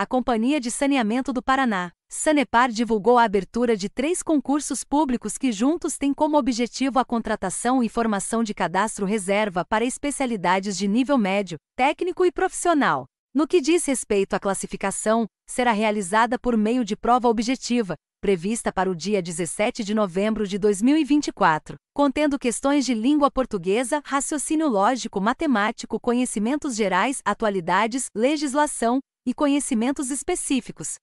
a Companhia de Saneamento do Paraná, Sanepar divulgou a abertura de três concursos públicos que juntos têm como objetivo a contratação e formação de cadastro reserva para especialidades de nível médio, técnico e profissional. No que diz respeito à classificação, será realizada por meio de prova objetiva, prevista para o dia 17 de novembro de 2024, contendo questões de língua portuguesa, raciocínio lógico, matemático, conhecimentos gerais, atualidades, legislação, e conhecimentos específicos,